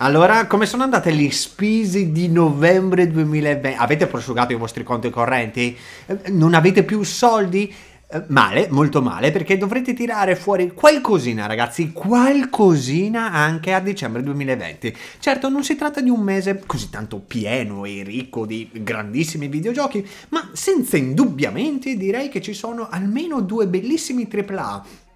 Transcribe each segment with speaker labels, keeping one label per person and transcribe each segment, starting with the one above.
Speaker 1: Allora, come sono andate le spese di novembre 2020? Avete prosciugato i vostri conti correnti? Eh, non avete più soldi? Eh, male, molto male, perché dovrete tirare fuori qualcosina, ragazzi, qualcosina anche a dicembre 2020. Certo, non si tratta di un mese così tanto pieno e ricco di grandissimi videogiochi, ma senza indubbiamenti direi che ci sono almeno due bellissimi AAA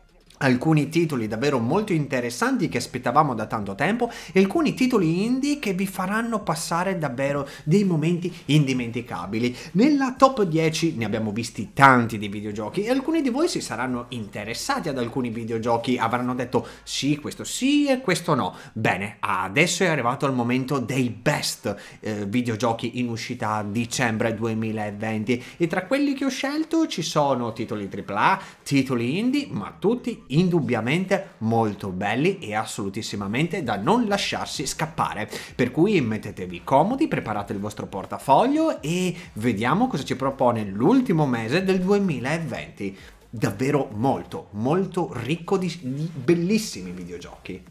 Speaker 1: alcuni titoli davvero molto interessanti che aspettavamo da tanto tempo e alcuni titoli indie che vi faranno passare davvero dei momenti indimenticabili. Nella top 10 ne abbiamo visti tanti di videogiochi e alcuni di voi si saranno interessati ad alcuni videogiochi, avranno detto sì, questo sì e questo no. Bene, adesso è arrivato il momento dei best eh, videogiochi in uscita a dicembre 2020 e tra quelli che ho scelto ci sono titoli AAA, titoli indie, ma tutti indubbiamente molto belli e assolutissimamente da non lasciarsi scappare. Per cui mettetevi comodi, preparate il vostro portafoglio e vediamo cosa ci propone l'ultimo mese del 2020. Davvero molto, molto ricco di, di bellissimi videogiochi.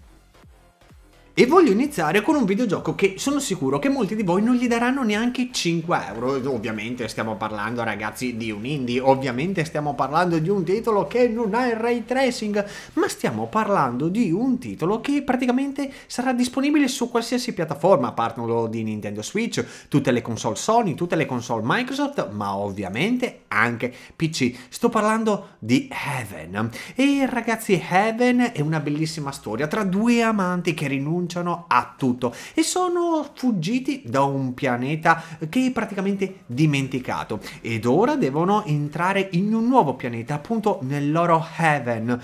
Speaker 1: E voglio iniziare con un videogioco che sono sicuro che molti di voi non gli daranno neanche 5 euro. Ovviamente stiamo parlando ragazzi di un indie, ovviamente stiamo parlando di un titolo che non ha il ray tracing, ma stiamo parlando di un titolo che praticamente sarà disponibile su qualsiasi piattaforma, partono di Nintendo Switch, tutte le console Sony, tutte le console Microsoft, ma ovviamente anche PC. Sto parlando di Heaven. E ragazzi, Heaven è una bellissima storia tra due amanti che rinunciano rinunciano a tutto e sono fuggiti da un pianeta che è praticamente dimenticato ed ora devono entrare in un nuovo pianeta appunto nel loro heaven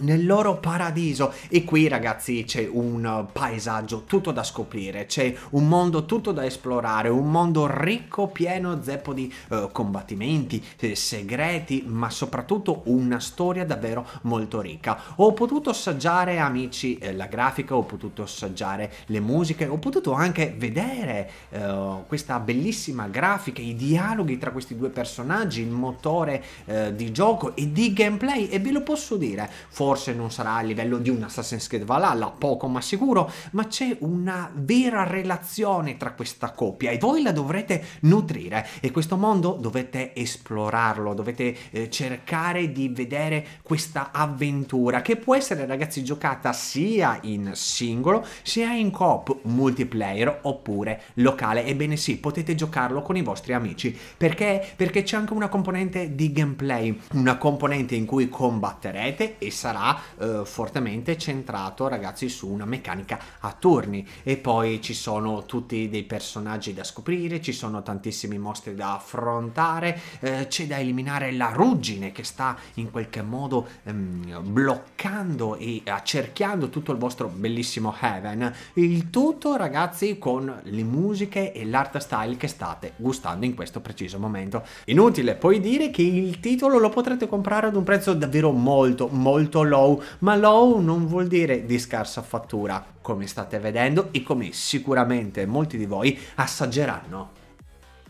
Speaker 1: nel loro paradiso e qui ragazzi c'è un paesaggio tutto da scoprire c'è un mondo tutto da esplorare un mondo ricco pieno zeppo di eh, combattimenti eh, segreti ma soprattutto una storia davvero molto ricca ho potuto assaggiare amici eh, la grafica ho potuto assaggiare le musiche ho potuto anche vedere eh, questa bellissima grafica i dialoghi tra questi due personaggi il motore eh, di gioco e di gameplay e ve lo posso dire forse non sarà a livello di un Assassin's Creed Valhalla, poco ma sicuro, ma c'è una vera relazione tra questa coppia e voi la dovrete nutrire e questo mondo dovete esplorarlo, dovete eh, cercare di vedere questa avventura che può essere ragazzi giocata sia in singolo sia in coop multiplayer oppure locale. Ebbene sì, potete giocarlo con i vostri amici perché perché c'è anche una componente di gameplay, una componente in cui combatterete e sarà sarà eh, fortemente centrato ragazzi su una meccanica a turni e poi ci sono tutti dei personaggi da scoprire, ci sono tantissimi mostri da affrontare, eh, c'è da eliminare la ruggine che sta in qualche modo ehm, bloccando e accerchiando tutto il vostro bellissimo heaven, il tutto ragazzi con le musiche e l'art style che state gustando in questo preciso momento. Inutile poi dire che il titolo lo potrete comprare ad un prezzo davvero molto molto low, ma low non vuol dire di scarsa fattura, come state vedendo e come sicuramente molti di voi assaggeranno.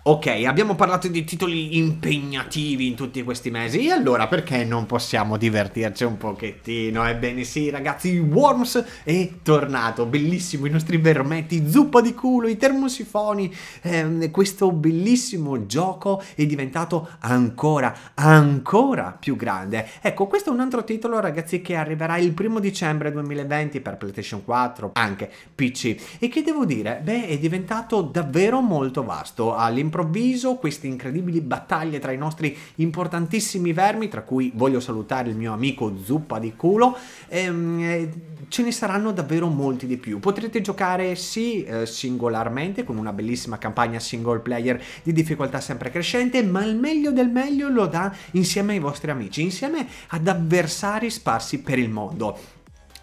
Speaker 1: Ok, abbiamo parlato di titoli impegnativi in tutti questi mesi, e allora perché non possiamo divertirci un pochettino? Ebbene sì, ragazzi, Worms è tornato, bellissimo, i nostri vermetti, zuppa di culo, i termosifoni, ehm, questo bellissimo gioco è diventato ancora, ancora più grande. Ecco, questo è un altro titolo, ragazzi, che arriverà il primo dicembre 2020 per PlayStation 4, anche PC, e che devo dire, beh, è diventato davvero molto vasto all'impatto all'improvviso queste incredibili battaglie tra i nostri importantissimi vermi, tra cui voglio salutare il mio amico Zuppa di culo, ehm, eh, ce ne saranno davvero molti di più. Potrete giocare sì eh, singolarmente con una bellissima campagna single player di difficoltà sempre crescente, ma il meglio del meglio lo dà insieme ai vostri amici, insieme ad avversari sparsi per il mondo.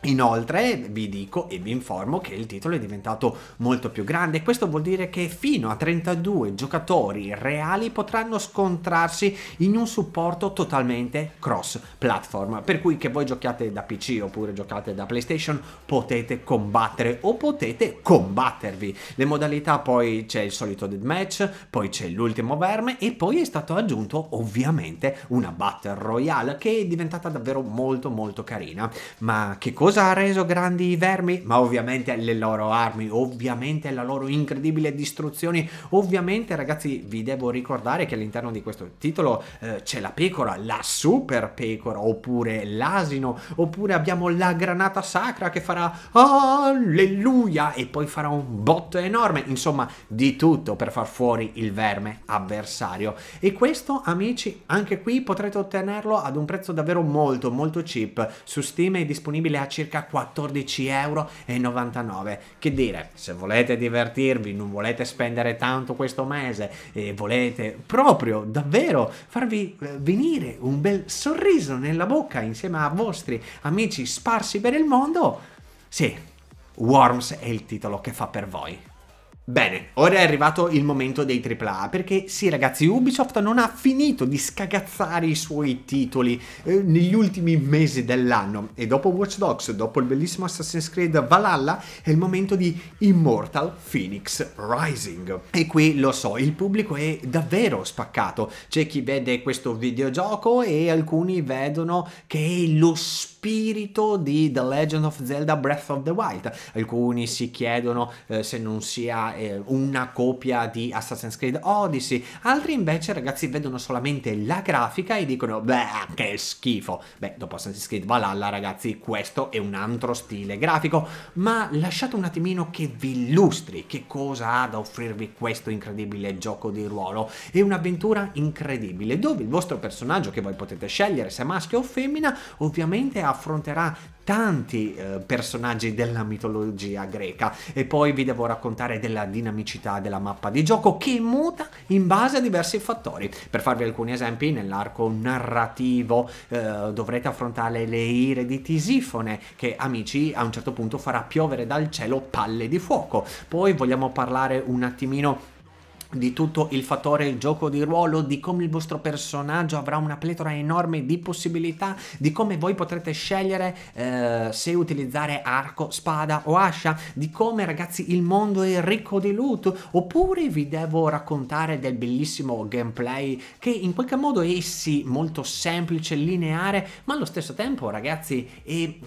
Speaker 1: Inoltre vi dico e vi informo che il titolo è diventato molto più grande, questo vuol dire che fino a 32 giocatori reali potranno scontrarsi in un supporto totalmente cross platform, per cui che voi giochiate da PC oppure giocate da PlayStation potete combattere o potete combattervi. Le modalità poi c'è il solito deathmatch, poi c'è l'ultimo verme e poi è stato aggiunto ovviamente una battle royale che è diventata davvero molto molto carina. Ma che cosa Cosa ha reso grandi i vermi? Ma ovviamente le loro armi, ovviamente la loro incredibile distruzione, ovviamente ragazzi vi devo ricordare che all'interno di questo titolo eh, c'è la pecora, la super pecora, oppure l'asino, oppure abbiamo la granata sacra che farà alleluia e poi farà un botto enorme, insomma di tutto per far fuori il verme avversario. E questo amici anche qui potrete ottenerlo ad un prezzo davvero molto molto cheap, su Steam è disponibile a 50 circa 14,99 euro. Che dire, se volete divertirvi, non volete spendere tanto questo mese e volete proprio davvero farvi eh, venire un bel sorriso nella bocca insieme a vostri amici sparsi per il mondo, sì, Worms è il titolo che fa per voi. Bene, ora è arrivato il momento dei AAA, perché sì ragazzi, Ubisoft non ha finito di scagazzare i suoi titoli eh, negli ultimi mesi dell'anno e dopo Watch Dogs, dopo il bellissimo Assassin's Creed Valhalla, è il momento di Immortal Phoenix Rising. E qui lo so, il pubblico è davvero spaccato, c'è chi vede questo videogioco e alcuni vedono che è lo spirito di The Legend of Zelda Breath of the Wild, alcuni si chiedono eh, se non sia eh, una copia di Assassin's Creed Odyssey, altri invece ragazzi vedono solamente la grafica e dicono beh che schifo, beh dopo Assassin's Creed Valhalla ragazzi questo è un altro stile grafico, ma lasciate un attimino che vi illustri che cosa ha da offrirvi questo incredibile gioco di ruolo, è un'avventura incredibile dove il vostro personaggio che voi potete scegliere se maschio o femmina ovviamente affronterà tanti eh, personaggi della mitologia greca e poi vi devo raccontare della dinamicità della mappa di gioco che muta in base a diversi fattori. Per farvi alcuni esempi, nell'arco narrativo eh, dovrete affrontare le ire di Tisifone che amici a un certo punto farà piovere dal cielo palle di fuoco. Poi vogliamo parlare un attimino di tutto il fattore il gioco di ruolo, di come il vostro personaggio avrà una pletora enorme di possibilità, di come voi potrete scegliere eh, se utilizzare arco, spada o ascia, di come ragazzi il mondo è ricco di loot, oppure vi devo raccontare del bellissimo gameplay che in qualche modo è sì molto semplice, lineare, ma allo stesso tempo ragazzi è eh,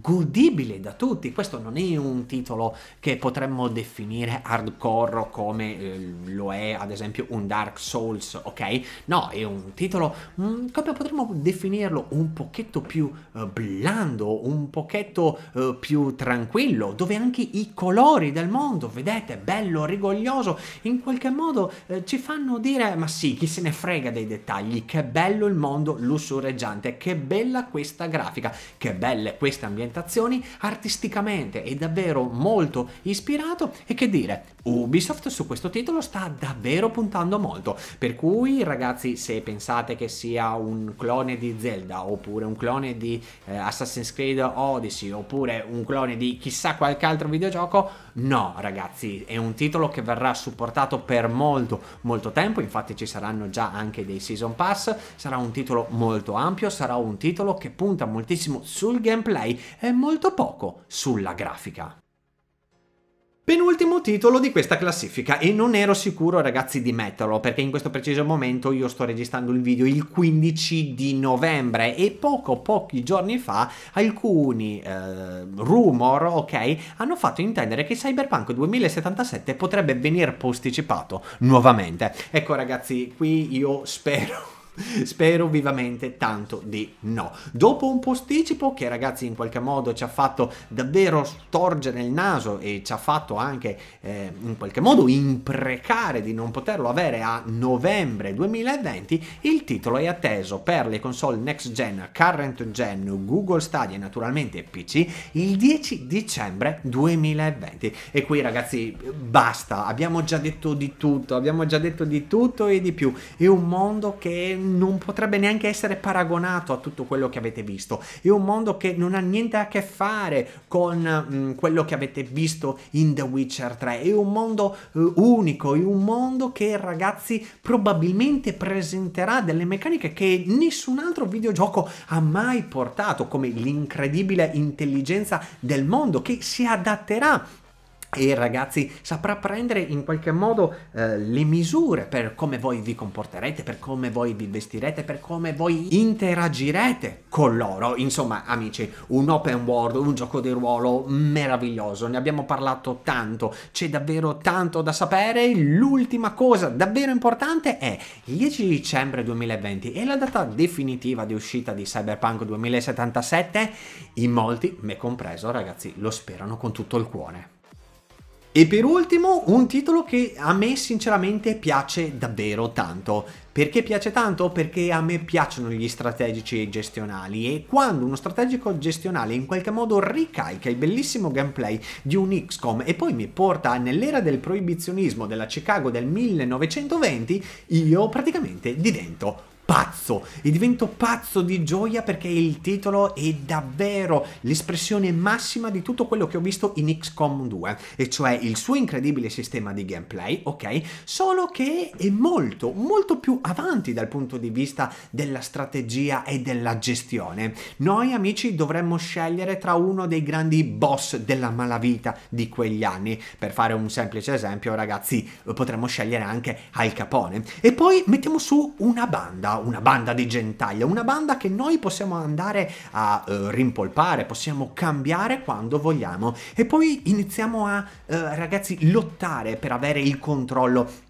Speaker 1: godibile da tutti, questo non è un titolo che potremmo definire hardcore come eh, lo è ad esempio un Dark Souls, ok? No, è un titolo, mh, mm, come potremmo definirlo, un pochetto più eh, blando, un pochetto eh, più tranquillo, dove anche i colori del mondo, vedete, bello, rigoglioso, in qualche modo eh, ci fanno dire, ma sì, chi se ne frega dei dettagli, che bello il mondo lussureggiante, che bella questa grafica, che belle queste ambientazioni, artisticamente è davvero molto ispirato e che dire, Ubisoft su questo titolo sta davvero puntando molto. Per cui, ragazzi, se pensate che sia un clone di Zelda, oppure un clone di eh, Assassin's Creed Odyssey, oppure un clone di chissà qualche altro videogioco, no, ragazzi, è un titolo che verrà supportato per molto, molto tempo. Infatti, ci saranno già anche dei season pass. Sarà un titolo molto ampio, sarà un titolo che punta moltissimo sul gameplay e molto poco sulla grafica. Penultimo titolo di questa classifica e non ero sicuro ragazzi di metterlo perché in questo preciso momento io sto registrando il video il 15 di novembre e poco pochi giorni fa alcuni eh, rumor ok hanno fatto intendere che Cyberpunk 2077 potrebbe venire posticipato nuovamente. Ecco ragazzi qui io spero Spero vivamente tanto di no. Dopo un posticipo che ragazzi in qualche modo ci ha fatto davvero storgere il naso e ci ha fatto anche eh, in qualche modo imprecare di non poterlo avere a novembre 2020, il titolo è atteso per le console next gen, current gen, Google Stadia e naturalmente PC il 10 dicembre 2020. E qui ragazzi basta, abbiamo già detto di tutto, abbiamo già detto di tutto e di più. È un mondo che non potrebbe neanche essere paragonato a tutto quello che avete visto. È un mondo che non ha niente a che fare con mh, mm, quello che avete visto in The Witcher 3. È un mondo uh, unico, è un mondo che ragazzi probabilmente presenterà delle meccaniche che nessun altro videogioco ha mai portato, come l'incredibile intelligenza del mondo che si adatterà e ragazzi saprà prendere in qualche modo eh, le misure per come voi vi comporterete, per come voi vi vestirete, per come voi interagirete con loro. Insomma, amici, un open world, un gioco di ruolo meraviglioso, ne abbiamo parlato tanto, c'è davvero tanto da sapere. L'ultima cosa davvero importante è il 10 dicembre 2020 e la data definitiva di uscita di Cyberpunk 2077. In molti, me compreso, ragazzi, lo sperano con tutto il cuore. E per ultimo un titolo che a me sinceramente piace davvero tanto. Perché piace tanto? Perché a me piacciono gli strategici e gestionali e quando uno strategico gestionale in qualche modo ricalca il bellissimo gameplay di un XCOM e poi mi porta nell'era del proibizionismo della Chicago del 1920, io praticamente divento pazzo e divento pazzo di gioia perché il titolo è davvero l'espressione massima di tutto quello che ho visto in XCOM 2, e cioè il suo incredibile sistema di gameplay, ok? Solo che è molto, molto più avanti dal punto di vista della strategia e della gestione. Noi amici dovremmo scegliere tra uno dei grandi boss della malavita di quegli anni. Per fare un semplice esempio, ragazzi, potremmo scegliere anche Al Capone. E poi mettiamo su una banda, una banda di gentaglia, una banda che noi possiamo andare a eh, rimpolpare, possiamo cambiare quando vogliamo e poi iniziamo a eh, ragazzi lottare per avere il controllo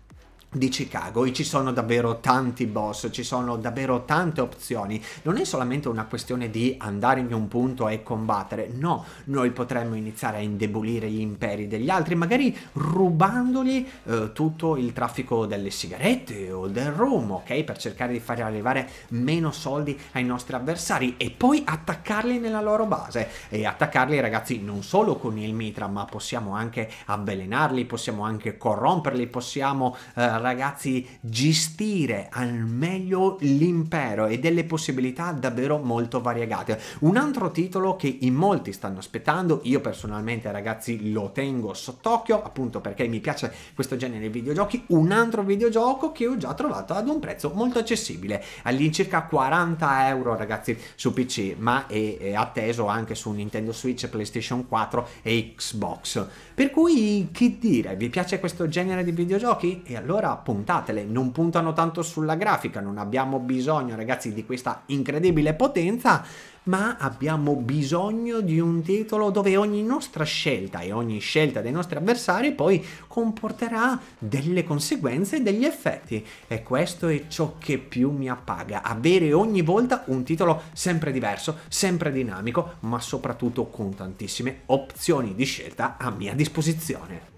Speaker 1: di Chicago e ci sono davvero tanti boss, ci sono davvero tante opzioni, non è solamente una questione di andare in un punto e combattere, no, noi potremmo iniziare a indebolire gli imperi degli altri, magari rubandogli eh, tutto il traffico delle sigarette o del rum, ok, per cercare di far arrivare meno soldi ai nostri avversari e poi attaccarli nella loro base e attaccarli ragazzi non solo con il mitra, ma possiamo anche avvelenarli, possiamo anche corromperli, possiamo eh, ragazzi gestire al meglio l'impero e delle possibilità davvero molto variegate. Un altro titolo che in molti stanno aspettando, io personalmente ragazzi lo tengo sott'occhio appunto perché mi piace questo genere di videogiochi, un altro videogioco che ho già trovato ad un prezzo molto accessibile, all'incirca 40 euro ragazzi su PC, ma è, è atteso anche su Nintendo Switch, PlayStation 4 e Xbox. Per cui che dire, vi piace questo genere di videogiochi? E allora stasera puntatele, non puntano tanto sulla grafica, non abbiamo bisogno ragazzi di questa incredibile potenza, ma abbiamo bisogno di un titolo dove ogni nostra scelta e ogni scelta dei nostri avversari poi comporterà delle conseguenze e degli effetti e questo è ciò che più mi appaga, avere ogni volta un titolo sempre diverso, sempre dinamico, ma soprattutto con tantissime opzioni di scelta a mia disposizione.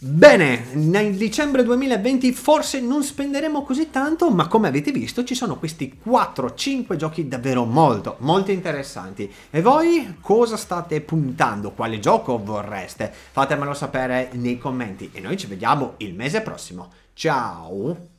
Speaker 1: Bene, nel dicembre 2020 forse non spenderemo così tanto, ma come avete visto ci sono questi 4-5 giochi davvero molto, molto interessanti. E voi cosa state puntando? Quale gioco vorreste? Fatemelo sapere nei commenti e noi ci vediamo il mese prossimo. Ciao!